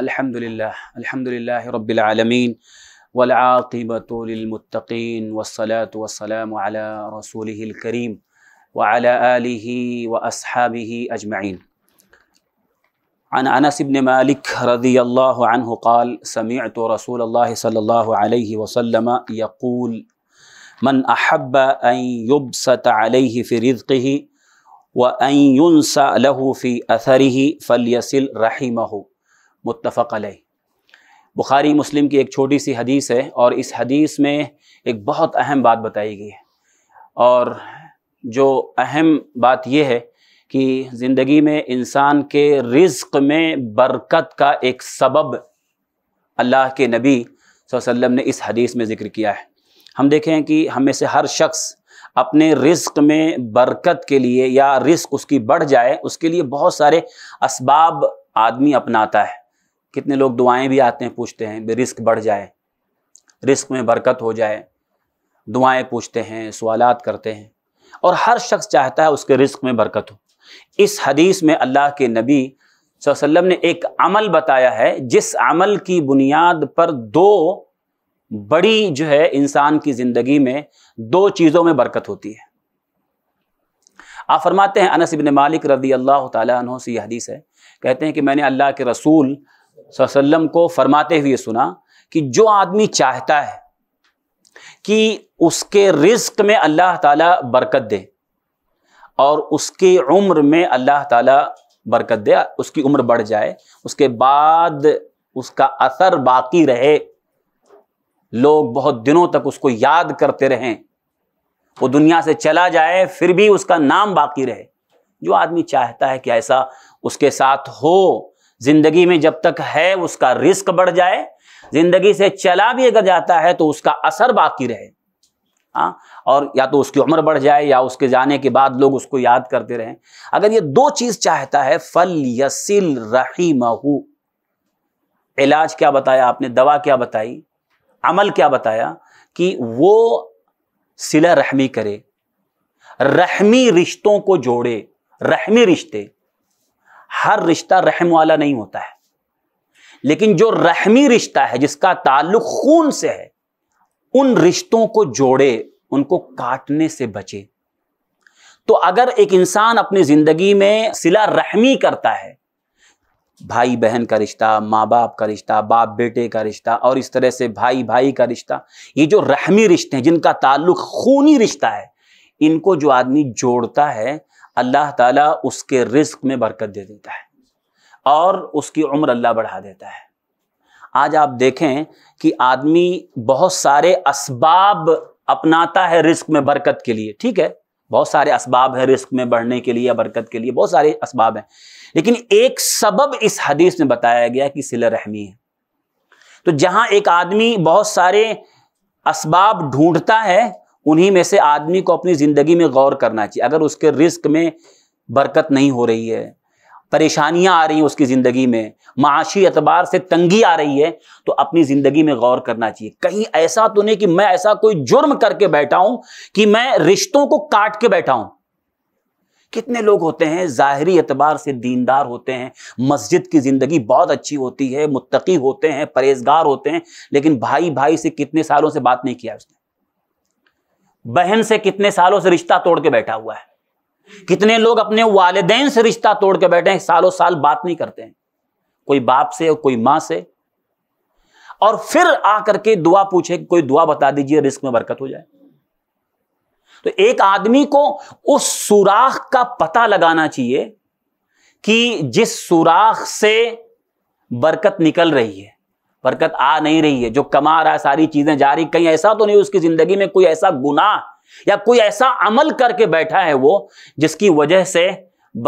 الحمد لله الحمد لله رب العالمين والعاقبة للمتقين والصلاة والسلام على رسوله الكريم وعلى آله وأصحابه أجمعين عن أنس بن مالك رضي الله عنه قال سمعت رسول الله صلى الله عليه وسلم يقول من أحب أن يبسط عليه في رزقه وأن ينسى له في أثره فليصل رحمه मुतफ़ अल बुखारी मुस्लिम की एक छोटी सी हदीस है और इस हदीस में एक बहुत अहम बात बताई गई है और जो अहम बात यह है कि ज़िंदगी में इंसान के रिज्क में बरकत का एक सबब अल्लाह के नबी वसल्लम ने इस हदीस में ज़िक्र किया है हम देखें कि हम में से हर शख्स अपने रिस्क में बरकत के लिए या रिस्क उसकी बढ़ जाए उसके लिए बहुत सारे इसबाब आदमी अपनाता है कितने लोग दुआएं भी आते हैं पूछते हैं रिस्क बढ़ जाए रिस्क में बरकत हो जाए दुआएं पूछते हैं सवालत करते हैं और हर शख्स चाहता है उसके रिस्क में बरकत हो इस हदीस में अल्लाह के नबी वसल्लम ने एक अमल बताया है जिस अमल की बुनियाद पर दो बड़ी जो है इंसान की ज़िंदगी में दो चीज़ों में बरकत होती है आप फरमाते हैं अनसबिन मालिक रदी अल्लाह तहों से यह हदीस है कहते हैं कि मैंने अल्लाह के रसूल वसल्लम को फरमाते हुए सुना कि जो आदमी चाहता है कि उसके रिस्क में अल्लाह ताला बरकत दे और उसकी उम्र में अल्लाह ताला बरकत दे उसकी उम्र बढ़ जाए उसके बाद उसका असर बाकी रहे लोग बहुत दिनों तक उसको याद करते रहें वो दुनिया से चला जाए फिर भी उसका नाम बाकी रहे जो आदमी चाहता है कि ऐसा उसके साथ हो जिंदगी में जब तक है उसका रिस्क बढ़ जाए जिंदगी से चला भी अगर जाता है तो उसका असर बाकी रहे हाँ और या तो उसकी उम्र बढ़ जाए या उसके जाने के बाद लोग उसको याद करते रहें अगर ये दो चीज चाहता है फल यसिल रही महू इलाज क्या बताया आपने दवा क्या बताई अमल क्या बताया कि वो सिला रहमी करे रहमी रिश्तों को जोड़े रहमी रिश्ते हर रिश्ता रहम वाला नहीं होता है लेकिन जो रहमी रिश्ता है जिसका ताल्लुक खून से है उन रिश्तों को जोड़े उनको काटने से बचे तो अगर एक इंसान अपनी ज़िंदगी में सिला रहमी करता है भाई बहन का रिश्ता माँ बाप का रिश्ता बाप बेटे का रिश्ता और इस तरह से भाई भाई का रिश्ता ये जो रहमी रिश्ते हैं जिनका ताल्लुक खूनी रिश्ता है इनको जो आदमी जोड़ता है अल्लाह ताला उसके रिस्क में बरकत दे देता है और उसकी उम्र अल्लाह बढ़ा देता है आज आप देखें कि आदमी बहुत सारे इसबाब अपनाता है रिस्क में बरकत के लिए ठीक है बहुत सारे इसबाब हैं रिस्क में बढ़ने के लिए बरकत के लिए बहुत सारे इसबाब हैं लेकिन एक सबब इस हदीस में बताया गया कि सिला रहमी है तो जहां एक आदमी बहुत सारे इसबाब ढूंढता है उन्हीं में से आदमी को अपनी ज़िंदगी में गौर करना चाहिए अगर उसके रिस्क में बरकत नहीं हो रही है परेशानियां आ रही हैं उसकी ज़िंदगी में माशी अतबार से तंगी आ रही है तो अपनी ज़िंदगी में गौर करना चाहिए कहीं ऐसा तो नहीं कि मैं ऐसा कोई जुर्म करके बैठा हूं कि मैं रिश्तों को काट के बैठा हूं कितने लोग होते हैं ज़ाहरी एतबार से दीनदार होते हैं मस्जिद की ज़िंदगी बहुत अच्छी होती है मुत्तकी होते हैं परहेजगार होते हैं लेकिन भाई भाई से कितने सालों से बात नहीं किया उसने बहन से कितने सालों से रिश्ता तोड़ के बैठा हुआ है कितने लोग अपने वालदेन से रिश्ता तोड़ के बैठे हैं सालों साल बात नहीं करते हैं कोई बाप से और कोई माँ से और फिर आकर के दुआ पूछे कोई दुआ बता दीजिए रिस्क में बरकत हो जाए तो एक आदमी को उस सुराख का पता लगाना चाहिए कि जिस सुराख से बरकत निकल रही है बरकत आ नहीं रही है जो कमा रहा है सारी चीज़ें जा रही कहीं ऐसा तो नहीं उसकी ज़िंदगी में कोई ऐसा गुनाह या कोई ऐसा अमल करके बैठा है वो जिसकी वजह से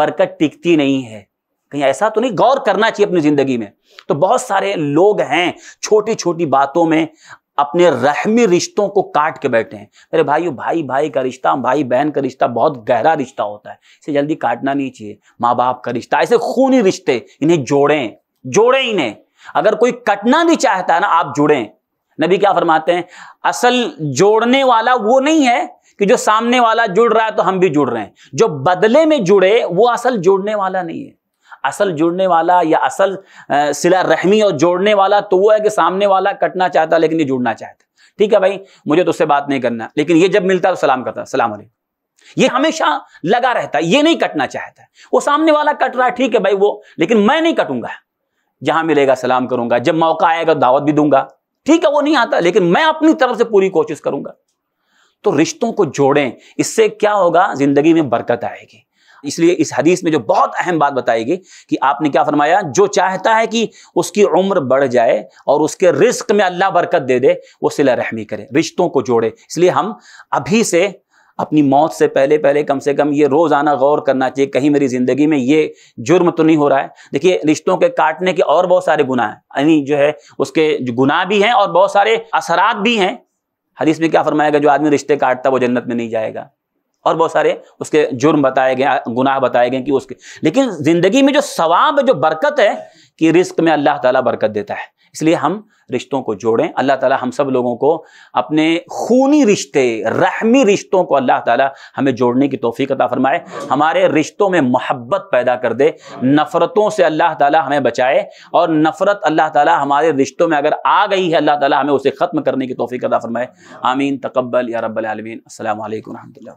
बरकत टिकती नहीं है कहीं ऐसा तो नहीं गौर करना चाहिए अपनी ज़िंदगी में तो बहुत सारे लोग हैं छोटी छोटी बातों में अपने रहमी रिश्तों को काट के बैठे हैं मेरे भाइयों भाई भाई का रिश्ता भाई बहन का रिश्ता बहुत गहरा रिश्ता होता है इसे जल्दी काटना नहीं चाहिए माँ बाप का रिश्ता ऐसे खूनी रिश्ते इन्हें जोड़ें जोड़ें इन्हें अगर कोई कटना भी चाहता है ना आप जुड़ें नबी क्या फरमाते हैं असल जोड़ने वाला वो नहीं है कि जो सामने वाला जुड़ रहा है तो हम भी जुड़ रहे हैं जो बदले में जुड़े वो असल जुड़ने वाला नहीं है असल जुड़ने वाला या असल सिला रहमी और जोड़ने वाला तो वो है कि सामने वाला कटना चाहता लेकिन ये जुड़ना चाहता ठीक है भाई मुझे तो उससे बात नहीं करना लेकिन ये जब मिलता है तो सलाम करता सलाम वालेकुम ये हमेशा लगा रहता है ये नहीं कटना चाहता वो सामने वाला कट रहा है ठीक है भाई वो लेकिन मैं नहीं कटूंगा जहां मिलेगा सलाम करूंगा जब मौका आएगा तो दावत भी दूंगा ठीक है वो नहीं आता लेकिन मैं अपनी तरफ से पूरी कोशिश करूंगा तो रिश्तों को जोड़ें इससे क्या होगा जिंदगी में बरकत आएगी इसलिए इस हदीस में जो बहुत अहम बात बताएगी कि आपने क्या फरमाया जो चाहता है कि उसकी उम्र बढ़ जाए और उसके रिस्क में अल्लाह बरकत दे दे वो सिला रहमी करे रिश्तों को जोड़े इसलिए हम अभी से अपनी मौत से पहले पहले कम से कम ये रोज़ाना गौर करना चाहिए कहीं मेरी ज़िंदगी में ये जुर्म तो नहीं हो रहा है देखिए रिश्तों के काटने के और बहुत सारे गुनाह हैं यानी जो है उसके जो गुनाह भी हैं और बहुत सारे असरात भी हैं हदीस में क्या फरमाएगा जो आदमी रिश्ते काटता वो जन्नत में नहीं जाएगा और बहुत सारे उसके जुर्म बताए गए गुनाह बताए गए कि उसके लेकिन ज़िंदगी में जो सवाब जो बरकत है कि रिस्क में अल्लाह ताला बरकत देता है इसलिए हम रिश्तों को जोड़ें अल्लाह ताला हम सब लोगों को अपने खूनी रिश्ते रहमी रिश्तों को अल्लाह ताला हमें जोड़ने की तोफ़ी अता फ़रमाए हमारे रिश्तों में मोहब्बत पैदा कर दे नफ़रतों से अल्लाह ताला हमें बचाए और नफ़रत अल्लाह ताला हमारे रिश्तों में अगर आ गई है अल्लाह ताला हमें उसे ख़त्म करने की तोफ़ी अता फ़रमाए आमीन तकबल या रबालमीन असल वरहमल